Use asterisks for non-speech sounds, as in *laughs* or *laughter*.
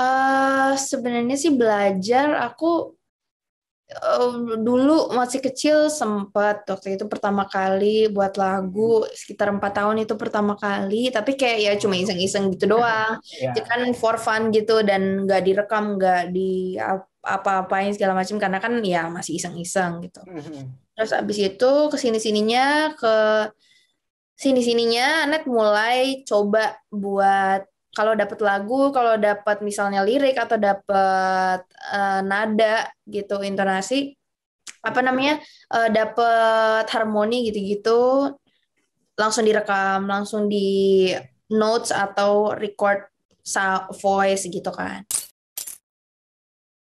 Uh, sebenarnya sih belajar aku uh, dulu masih kecil sempat waktu itu pertama kali buat lagu sekitar empat tahun itu pertama kali tapi kayak ya cuma iseng-iseng gitu *laughs* doang yeah. kan for fun gitu dan nggak direkam nggak di apa-apain segala macam karena kan ya masih iseng-iseng gitu mm -hmm. terus abis itu kesini sininya ke sini sininya Anet mulai coba buat kalau dapat lagu, kalau dapat misalnya lirik atau dapat uh, eh, nada gitu, intonasi apa namanya? Uh, eh, dapat harmoni gitu-gitu langsung direkam, langsung di notes atau record voice gitu kan.